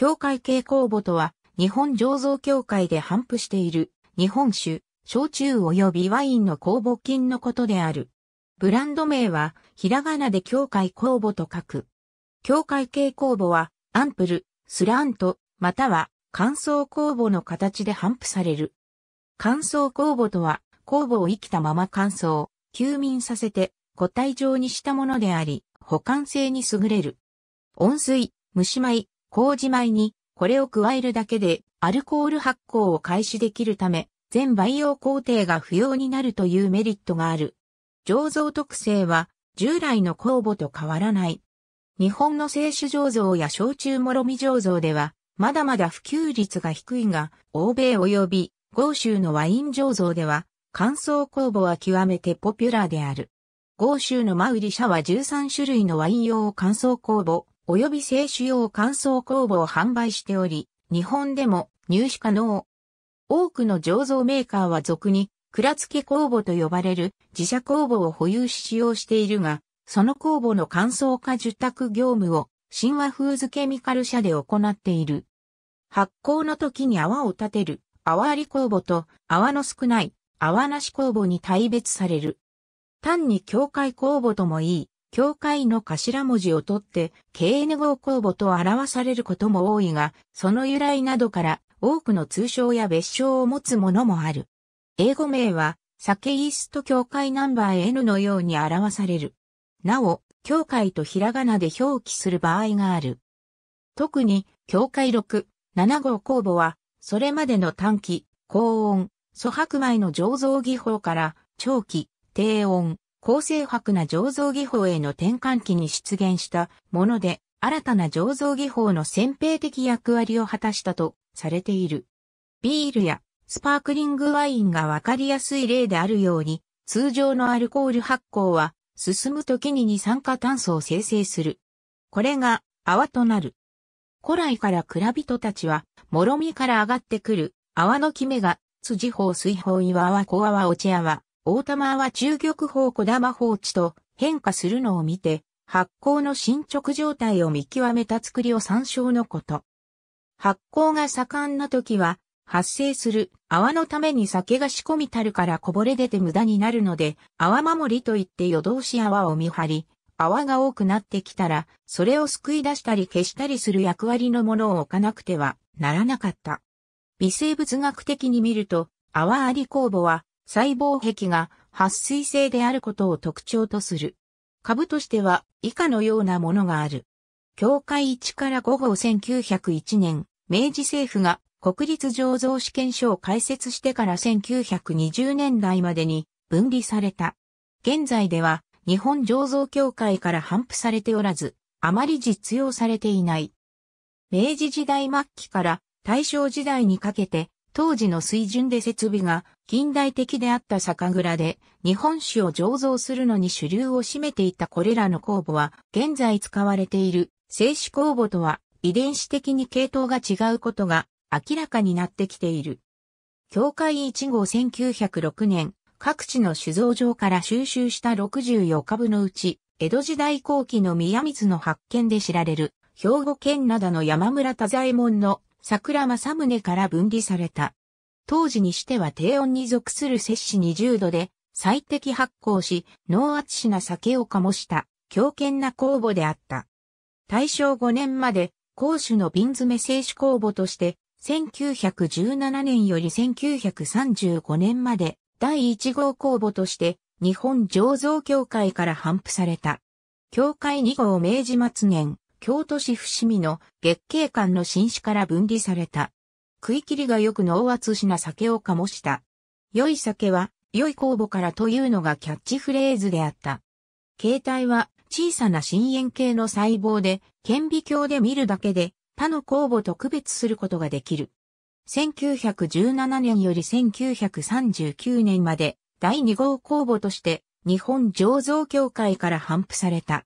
協会系公母とは、日本醸造協会で頒布している、日本酒、焼酎及びワインの公募金のことである。ブランド名は、ひらがなで協会公募と書く。協会系公募は、アンプル、スラント、または、乾燥公募の形で頒布される。乾燥公募とは、公募を生きたまま乾燥、休眠させて、個体状にしたものであり、保管性に優れる。温水、蒸し米、麹米にこれを加えるだけでアルコール発酵を開始できるため、全培養工程が不要になるというメリットがある。醸造特性は従来の酵母と変わらない。日本の清酒醸造や焼酎もろみ醸造では、まだまだ普及率が低いが、欧米及び豪州のワイン醸造では、乾燥酵母は極めてポピュラーである。豪州のマウリ社は13種類のワイン用乾燥酵母、及び清酒用乾燥酵母を販売しており、日本でも入手可能。多くの醸造メーカーは俗に、蔵付け酵母と呼ばれる自社酵母を保有し使用しているが、その酵母の乾燥化受託業務を神話フーズケミカル社で行っている。発酵の時に泡を立てる泡あり酵母と泡の少ない泡なし酵母に大別される。単に境界酵母ともいい、教会の頭文字を取って KN 号公募と表されることも多いが、その由来などから多くの通称や別称を持つものもある。英語名は、サケイースト教会ナンバー N のように表される。なお、教会とひらがなで表記する場合がある。特に、教会6、7号公募は、それまでの短期、高温、粗白米の醸造技法から、長期、低温、高精白な醸造技法への転換期に出現したもので、新たな醸造技法の先兵的役割を果たしたとされている。ビールやスパークリングワインがわかりやすい例であるように、通常のアルコール発酵は進む時に二酸化炭素を生成する。これが泡となる。古来から蔵人たちは、もろみから上がってくる泡のキメが、辻法水法岩泡小泡落ち泡、大玉は中玉砲小玉放置と変化するのを見て、発酵の進捗状態を見極めた作りを参照のこと。発酵が盛んな時は、発生する泡のために酒が仕込みたるからこぼれ出て無駄になるので、泡守りといって夜通し泡を見張り、泡が多くなってきたら、それを救い出したり消したりする役割のものを置かなくてはならなかった。微生物学的に見ると、泡あり酵母は細胞壁が撥水性であることを特徴とする。株としては以下のようなものがある。教会1から5号1901年、明治政府が国立醸造試験所を開設してから1920年代までに分離された。現在では日本醸造協会から反布されておらず、あまり実用されていない。明治時代末期から大正時代にかけて、当時の水準で設備が近代的であった酒蔵で日本酒を醸造するのに主流を占めていたこれらの酵母は現在使われている静止酵母とは遺伝子的に系統が違うことが明らかになってきている。教会1号1906年、各地の酒造場から収集した64株のうち、江戸時代後期の宮水の発見で知られる、兵庫県灘の山村田左衛門の桜正宗から分離された当時にしては低温に属する摂氏20度で最適発酵し、濃厚しな酒を醸した強健な酵母であった。大正5年まで、公主の瓶詰め製酒酵母として、1917年より1935年まで、第1号酵母として、日本醸造協会から頒布された。協会2号明治末年、京都市伏見の月経館の新種から分離された。食い切りが良く濃圧しな酒を醸した。良い酒は、良い酵母からというのがキャッチフレーズであった。形態は、小さな深淵系の細胞で、顕微鏡で見るだけで、他の酵母と区別することができる。1917年より1939年まで、第2号酵母として、日本醸造協会から頒布された。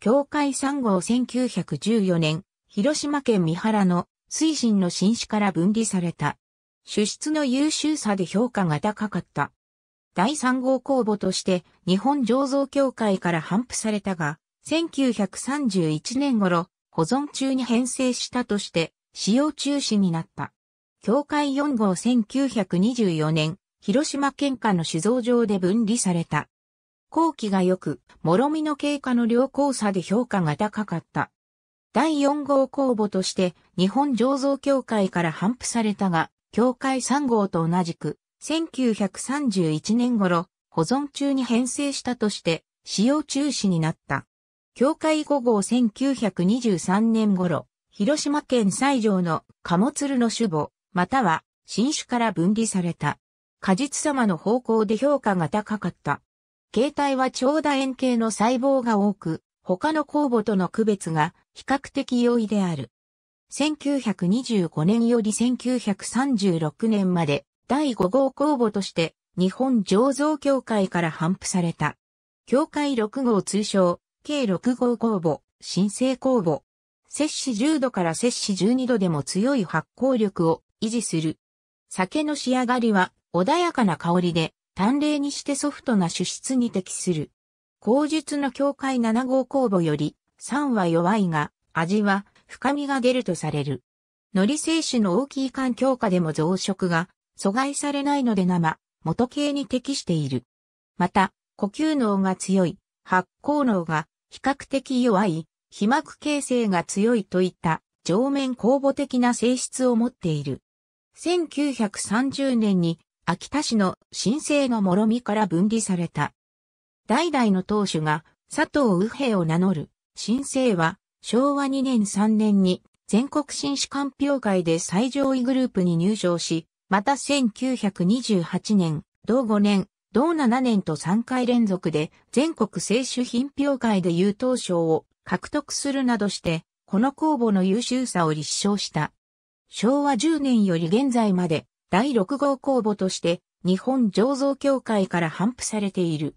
協会3号1914年、広島県三原の水深の新種から分離された。主質の優秀さで評価が高かった。第3号公募として日本醸造協会から頒布されたが、1931年頃、保存中に編成したとして、使用中止になった。協会4号1924年、広島県下の酒造場で分離された。後期が良く、諸見の経過の良好さで評価が高かった。第4号公募として日本醸造協会から頒布されたが、協会3号と同じく、1931年頃、保存中に編成したとして、使用中止になった。協会5号1923年頃、広島県西条の鴨鶴の種母、または新種から分離された。果実様の方向で評価が高かった。形態は長楕円形の細胞が多く、他の酵母との区別が比較的容易である。1925年より1936年まで第5号公募として日本醸造協会から頒布された。協会6号通称、計6号公募、申請公募。摂氏10度から摂氏12度でも強い発酵力を維持する。酒の仕上がりは穏やかな香りで、淡麗にしてソフトな主質に適する。口述の協会7号公募より、酸は弱いが、味は深みが出るとされる。海苔精種の大きい環境下でも増殖が阻害されないので生、元系に適している。また、呼吸能が強い、発酵能が比較的弱い、皮膜形成が強いといった上面公募的な性質を持っている。1930年に秋田市の新生の諸見から分離された。代々の当主が佐藤右平を名乗る新生は昭和2年3年に全国新士官評会で最上位グループに入賞し、また1928年、同5年、同7年と3回連続で全国青種品評会で優等賞を獲得するなどして、この公募の優秀さを立証した。昭和10年より現在まで第6号公募として日本醸造協会から頒布されている。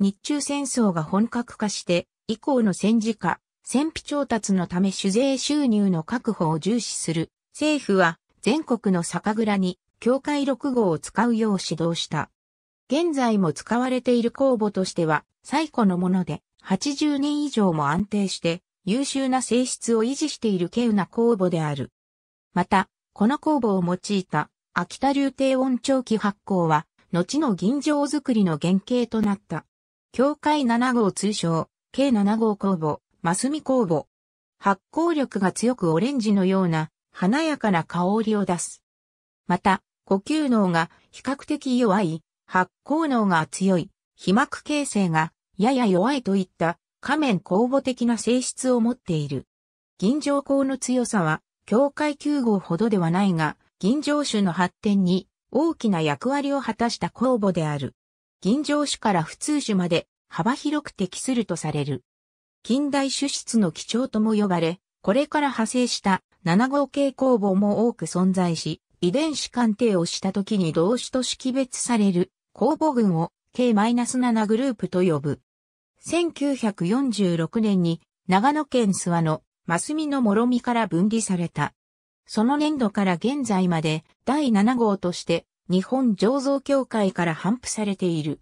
日中戦争が本格化して以降の戦時下、戦費調達のため酒税収入の確保を重視する政府は全国の酒蔵に教会6号を使うよう指導した。現在も使われている公募としては最古のもので80年以上も安定して優秀な性質を維持している稀有な公募である。また、この公募を用いた秋田流低温長期発行は後の銀城作りの原型となった。教会7号通称計7号酵母、マスミ酵母。発酵力が強くオレンジのような華やかな香りを出す。また、呼吸能が比較的弱い、発酵能が強い、皮膜形成がやや弱いといった仮面酵母的な性質を持っている。銀条鋼の強さは、境界9号ほどではないが、銀条種の発展に大きな役割を果たした酵母である。銀条種から普通種まで幅広く適するとされる。近代主質の基調とも呼ばれ、これから派生した7号系工房も多く存在し、遺伝子鑑定をした時に同種と識別される公母群を K-7 グループと呼ぶ。1946年に長野県諏訪のマスミの諸見から分離された。その年度から現在まで第7号として日本醸造協会から頒布されている。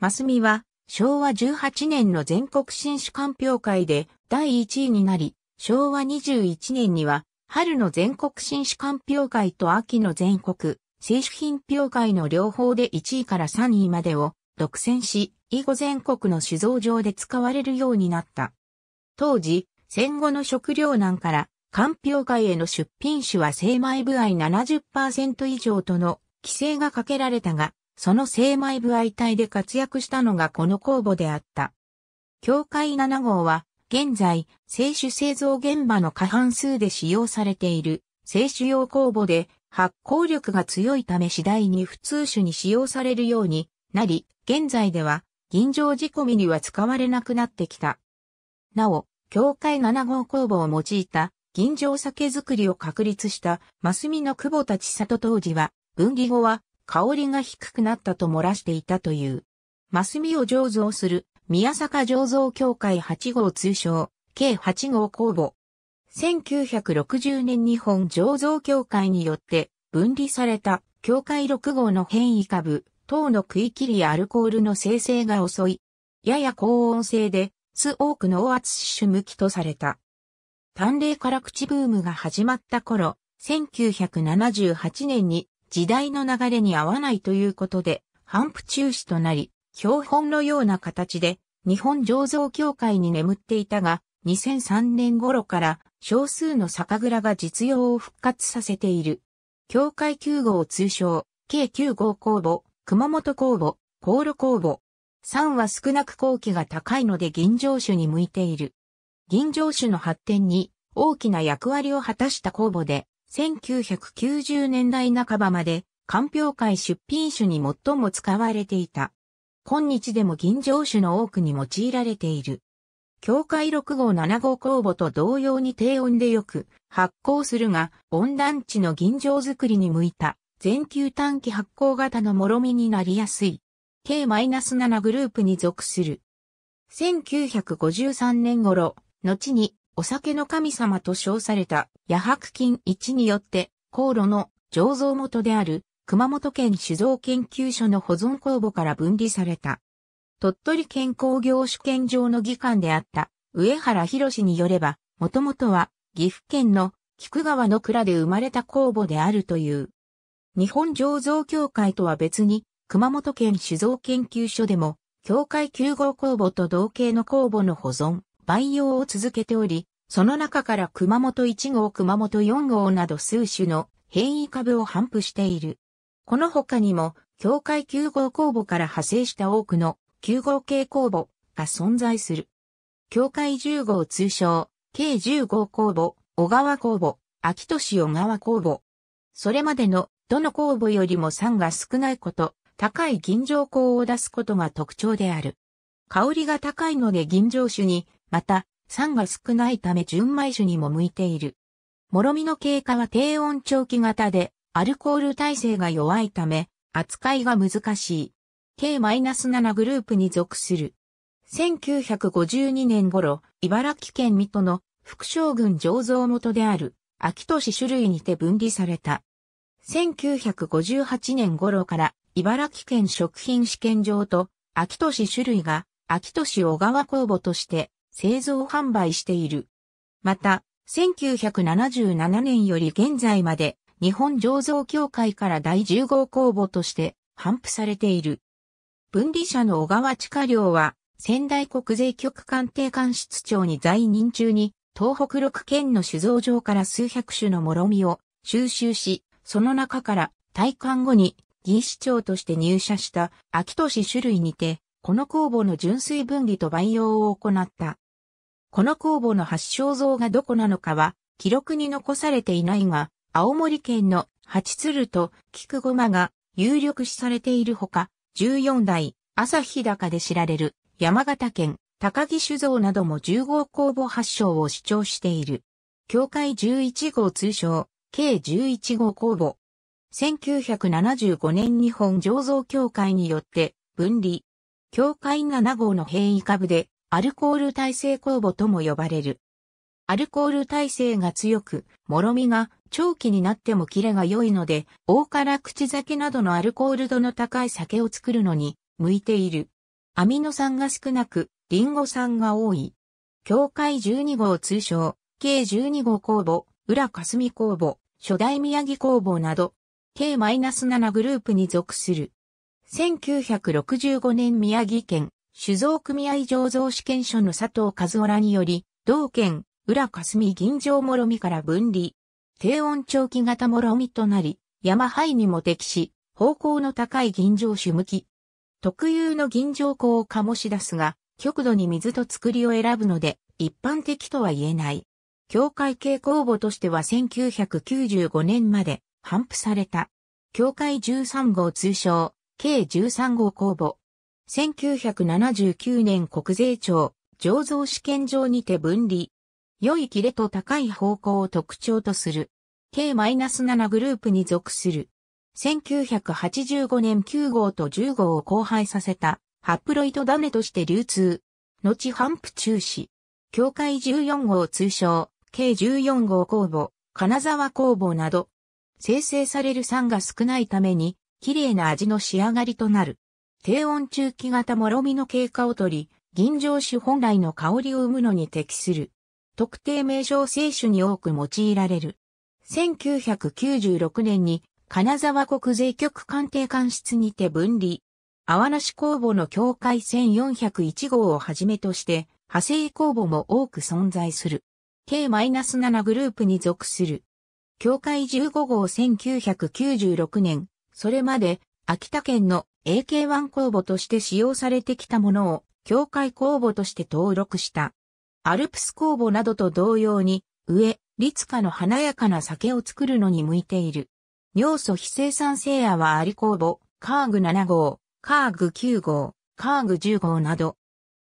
マスミは昭和18年の全国新種鑑評会で第1位になり、昭和21年には春の全国新種鑑評会と秋の全国製種品評会の両方で1位から3位までを独占し、以後全国の酒造場で使われるようになった。当時、戦後の食糧難から、鑑評会への出品種は精米部合70%以上との規制がかけられたが、その精米部合体で活躍したのがこの酵母であった。協会7号は、現在、生酒製造現場の過半数で使用されている、生酒用酵母で、発酵力が強いため次第に普通酒に使用されるようになり、現在では、銀醸仕込みには使われなくなってきた。なお、協会7号酵母を用いた、銀醸酒造りを確立した、マスミの久保田里当時は、分離後は、香りが低くなったと漏らしていたという。マスミを醸造する宮坂醸造協会8号通称、計8号公募。1960年日本醸造協会によって分離された協会6号の変異株、等の食切りやアルコールの生成が遅い。やや高温性で、数多くの圧種向きとされた。淡麗辛口ブームが始まった頃、1978年に時代の流れに合わないということで、反復中止となり、標本のような形で日本醸造協会に眠っていたが、2003年頃から少数の酒蔵が実用を復活させている。協会9号通称、計9号公募、熊本公募、航路公募。3は少なく後期が高いので銀城主に向いている。銀城主の発展に大きな役割を果たした公募で、1990年代半ばまで、鑑評会出品種に最も使われていた。今日でも銀醸酒の多くに用いられている。境界6号7号酵母と同様に低温でよく発酵するが、温暖地の銀醸作りに向いた全球短期発酵型のもろみになりやすい。K-7 グループに属する。1953年頃、後にお酒の神様と称された、夜白金一によって、航路の醸造元である、熊本県酒造研究所の保存工房から分離された。鳥取県工業主権上の議官であった、上原博によれば、もともとは、岐阜県の菊川の蔵で生まれた工房であるという。日本醸造協会とは別に、熊本県酒造研究所でも、協会9号工房と同型の工房の保存、培養を続けており、その中から熊本1号、熊本4号など数種の変異株を反布している。この他にも、境界9号公募から派生した多くの9号系公募が存在する。境界10号通称、計10号公募、小川公募、秋都市小川公募。それまでのどの公募よりも酸が少ないこと、高い銀醸香を出すことが特徴である。香りが高いので銀醸酒に、また酸が少ないため純米酒にも向いている。もろみの経過は低温長期型で、アルコール耐性が弱いため、扱いが難しい。K-7 グループに属する。1952年頃、茨城県水戸の副将軍醸造元である、秋都市種類にて分離された。1958年頃から、茨城県食品試験場と、秋都市種類が、秋都市小川工房として、製造販売している。また、1977年より現在まで日本醸造協会から第10号公募として販布されている。分離者の小川地下寮は仙台国税局官邸官室長に在任中に東北6県の酒造場から数百種のもろみを収集し、その中から退官後に議士長として入社した秋年種類にてこの酵母の純粋分離と培養を行った。この酵母の発祥像がどこなのかは、記録に残されていないが、青森県の八鶴と菊駒が有力視されているほか、14代、朝日高で知られる山形県高木酒造なども10号房発祥を主張している。教会11号通称、計11号公募。1975年日本醸造協会によって分離、境界7号の変異株で、アルコール耐性酵母とも呼ばれる。アルコール耐性が強く、もろみが長期になってもキレが良いので、大から口酒などのアルコール度の高い酒を作るのに向いている。アミノ酸が少なく、リンゴ酸が多い。境界12号通称、計12号酵母、裏霞酵母、初代宮城工房など、K-7 グループに属する。1965年宮城県酒造組合醸造試験所の佐藤和夫らにより、同県、浦霞銀城諸見から分離。低温長期型諸見となり、山灰にも適し、方向の高い銀城種向き。特有の銀城港を醸し出すが、極度に水と作りを選ぶので、一般的とは言えない。教会系公募としては1995年まで、頒布された。教会13号通称、計13号公募。1979年国税庁醸造試験場にて分離。良い切れと高い方向を特徴とする。計 -7 グループに属する。1985年9号と10号を交配させたハプロイトダネとして流通。後ハンプ中止。協会14号通称、計14号公募、金沢公募など、生成される酸が少ないために、綺麗な味の仕上がりとなる。低温中期型もろみの経過を取り、銀城酒本来の香りを生むのに適する。特定名称清酒に多く用いられる。1996年に金沢国税局官邸官室にて分離。泡なし工房の境界線401号をはじめとして、派生工房も多く存在する。K-7 グループに属する。境界15号1996年、それまで秋田県の AK1 公募として使用されてきたものを境界公募として登録した。アルプス公募などと同様に、上、立花の華やかな酒を作るのに向いている。尿素非生産性やはアリ公募、カーグ7号、カーグ9号、カーグ10号など、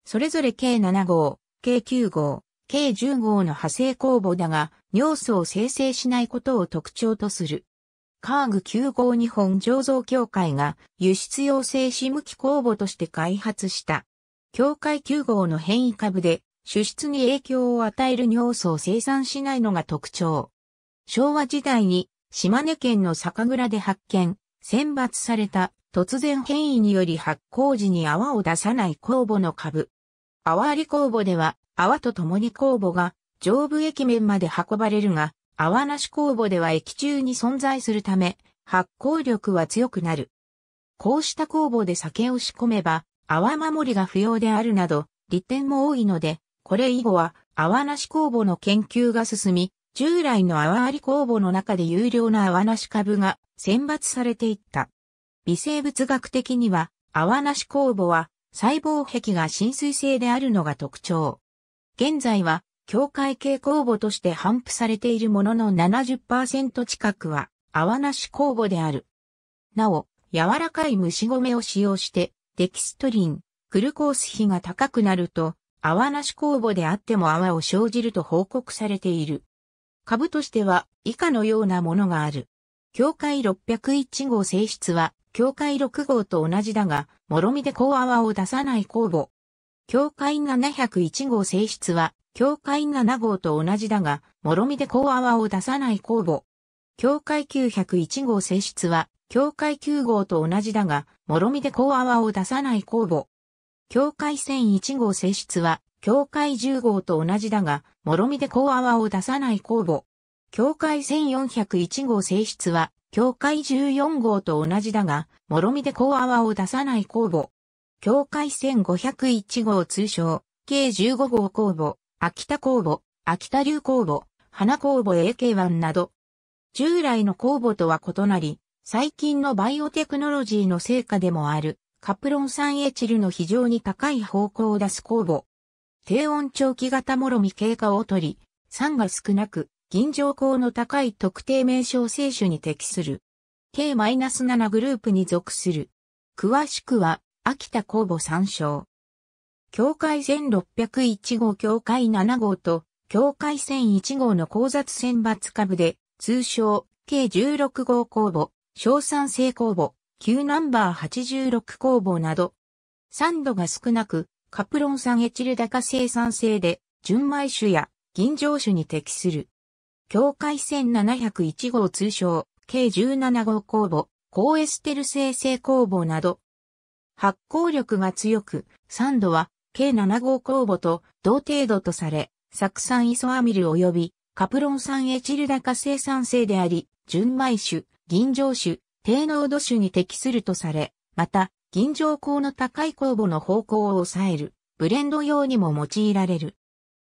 それぞれ計7号、計9号、計10号の派生公募だが、尿素を生成しないことを特徴とする。カーグ9号日本醸造協会が輸出用性し向き酵母として開発した。協会9号の変異株で輸出に影響を与える尿素を生産しないのが特徴。昭和時代に島根県の酒蔵で発見、選抜された突然変異により発酵時に泡を出さない酵母の株。泡あり酵母では泡と共に酵母が上部液面まで運ばれるが、泡なし酵母では液中に存在するため、発酵力は強くなる。こうした酵母で酒を仕込めば、泡守りが不要であるなど、利点も多いので、これ以後は泡なし酵母の研究が進み、従来の泡あり酵母の中で有料な泡なし株が選抜されていった。微生物学的には、泡なし酵母は細胞壁が浸水性であるのが特徴。現在は境界系酵母として反布されているものの70%近くは泡なし酵母である。なお、柔らかい虫米を使用して、デキストリン、クルコース比が高くなると、泡なし酵母であっても泡を生じると報告されている。株としては以下のようなものがある。境界601号性質は、境界6号と同じだが、もろみで高泡を出さない酵母。境界701号性質は、境界7号と同じだが、もろみで高泡を出さない酵母。境界901号性質は、境界9号と同じだが、もろみで高泡を出さない酵母。境界1001号性質は、境界10号と同じだが、もろみで高泡を出さない酵母。境界1401号性質は、境界14号と同じだが、もろみで高泡を出さない酵母。境界1501号通称、計15号酵母。秋田公募、秋田流公募、花公募 AK1 など、従来の公募とは異なり、最近のバイオテクノロジーの成果でもある、カプロン酸エチルの非常に高い方向を出す工房。低温長期型もろみ経過を取り、酸が少なく、銀条項の高い特定名称性種に適する。K-7 グループに属する。詳しくは、秋田工房参照。境界線601号境界7号と境界線1号の交雑選抜株で、通称、計16号公募、小酸性公募、旧ナンバー86公募など、酸度が少なく、カプロン酸エチル高生産性で、純米酒や銀醸酒に適する。境界線701号通称、計17号公募、高エステル生成公募など、発酵力が強く、酸度は計7号酵母と同程度とされ、酢酸イソアミル及びカプロン酸エチル高生産性であり、純米酒、銀醸酒、低濃度酒に適するとされ、また、銀醸酵の高い酵母の方向を抑える、ブレンド用にも用いられる。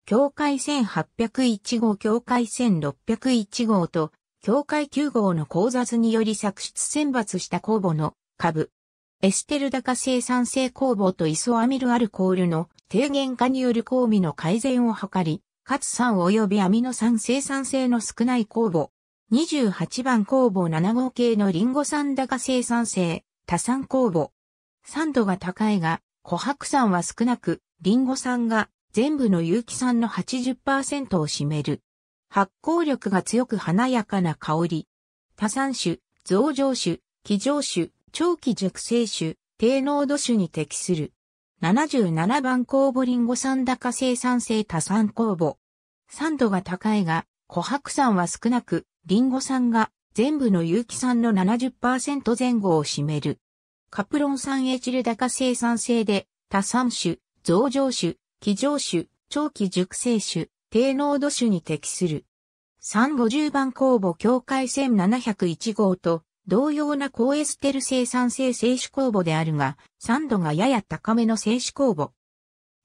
境界1801号、境界1601号と、境界9号の交雑により作出選抜した酵母の株、エステルダカ生産性酵母とイソアミルアルコールの低減化による抗味の改善を図り、かつ酸及びアミノ酸生産性の少ない酵母。28番酵母7号系のリンゴ酸高生産性、多酸酵母。酸度が高いが、琥珀酸は少なく、リンゴ酸が全部の有機酸の80%を占める。発酵力が強く華やかな香り。多酸種、増上種、気上種、長期熟成種、低濃度種に適する。77番酵母リンゴ酸高生産性多酸酵母。酸度が高いが、琥珀酸は少なく、リンゴ酸が全部の有機酸の70%前後を占める。カプロン酸エチル高生産性で、多酸種、増上種、気上種、長期熟成種、低濃度種に適する。350番酵母境界1701号と同様な高エステル生産性精子酵母であるが、酸度がやや高めの精子酵母。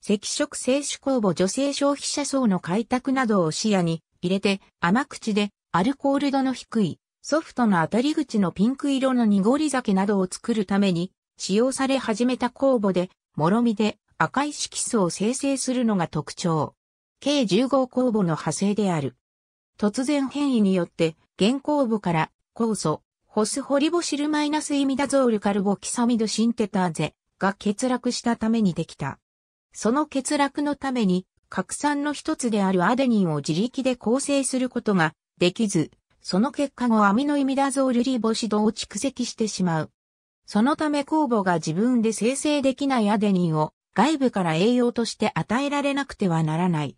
赤色精子酵母女性消費者層の開拓などを視野に入れて甘口でアルコール度の低いソフトの当たり口のピンク色の濁り酒などを作るために使用され始めた酵母で、もろみで赤い色素を生成するのが特徴。計10号酵母の派生である。突然変異によって、原酵母から酵素、ホスホリボシルマイナスイミダゾールカルボキサミドシンテターゼが欠落したためにできた。その欠落のために、核酸の一つであるアデニンを自力で構成することができず、その結果後アミノイミダゾールリボシドを蓄積してしまう。そのため酵母が自分で生成できないアデニンを外部から栄養として与えられなくてはならない。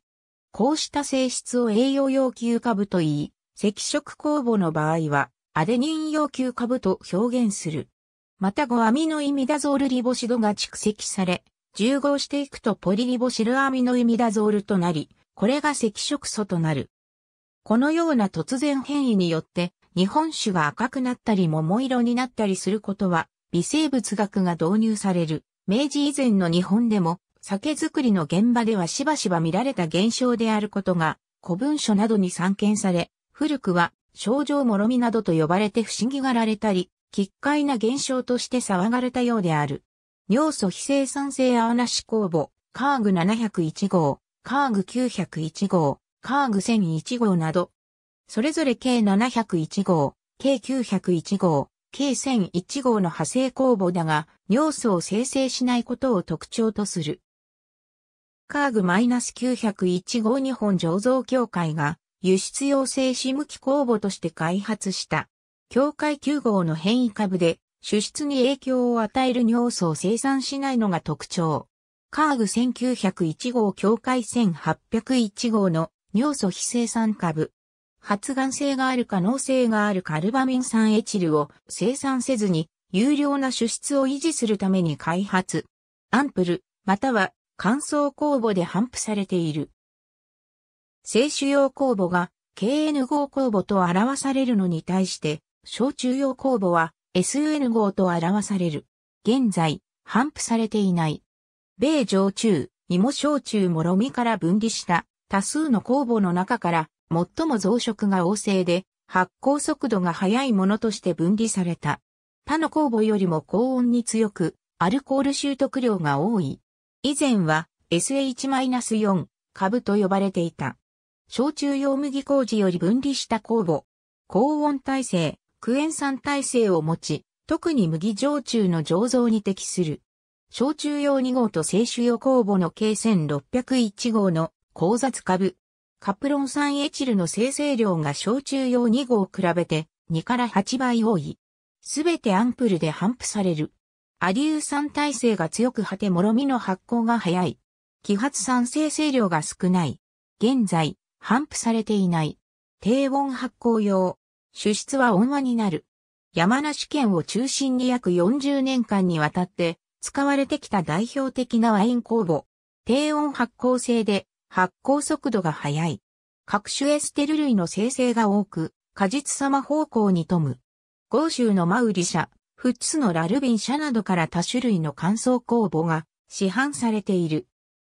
こうした性質を栄養要求株といい、赤色酵母の場合は、アデニン要求株と表現する。また5アミノイミダゾールリボシドが蓄積され、重合していくとポリリボシルアミノイミダゾールとなり、これが赤色素となる。このような突然変異によって、日本酒が赤くなったり桃色になったりすることは、微生物学が導入される、明治以前の日本でも、酒造りの現場ではしばしば見られた現象であることが、古文書などに散見され、古くは症状もろみなどと呼ばれて不思議がられたり、奇怪な現象として騒がれたようである。尿素非生産性アーナシ酵母、カーグ701号、カーグ901号、カーグ1001号など、それぞれ計701号、計901号、計1001号の派生酵母だが、尿素を生成しないことを特徴とする。カーグ -901 号日本醸造協会が輸出用性子無機酵母として開発した。境界9号の変異株で、主出に影響を与える尿素を生産しないのが特徴。カーグ1901号境界1801号の尿素非生産株。発がん性がある可能性があるカルバミン酸エチルを生産せずに有料な主出を維持するために開発。アンプル、または乾燥酵母で反布されている。清酒用酵母が KN5 酵母と表されるのに対して、焼酎用酵母は SN5 と表される。現在、反布されていない。米中、酎、も焼酎もろみから分離した多数の酵母の中から最も増殖が旺盛で発酵速度が速いものとして分離された。他の酵母よりも高温に強くアルコール習得量が多い。以前は SH-4 株と呼ばれていた。焼酎用麦麹より分離した酵母、高温耐性、クエン酸耐性を持ち、特に麦焼酎の醸造に適する。焼酎用2号と清酒用酵母の計1601号の交雑株。カプロン酸エチルの生成量が焼酎用2号を比べて2から8倍多い。すべてアンプルで反布される。アリウ酸耐性が強く果てもろみの発酵が早い。揮発酸生成量が少ない。現在、頒布されていない。低温発酵用。主質は温和になる。山梨県を中心に約40年間にわたって使われてきた代表的なワイン酵母。低温発酵性で発酵速度が速い。各種エステル類の生成が多く、果実様方向に富む。豪州のマウリ社、フッツのラルビン社などから多種類の乾燥酵母が市販されている。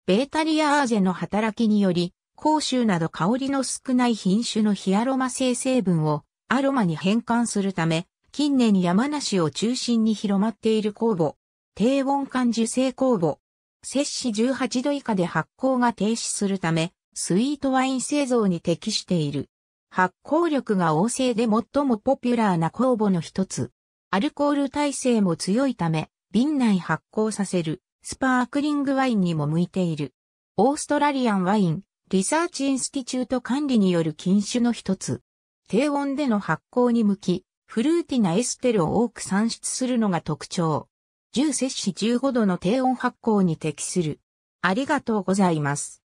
ベータリアーゼの働きにより、香臭など香りの少ない品種のヒアロマ生成分をアロマに変換するため、近年山梨を中心に広まっている酵母、低温管受精酵母、摂氏18度以下で発酵が停止するため、スイートワイン製造に適している。発酵力が旺盛で最もポピュラーな酵母の一つ。アルコール耐性も強いため、瓶内発酵させる、スパークリングワインにも向いている。オーストラリアンワイン、リサーチインスティチュート管理による禁酒の一つ。低温での発酵に向き、フルーティなエステルを多く産出するのが特徴。10摂氏15度の低温発酵に適する。ありがとうございます。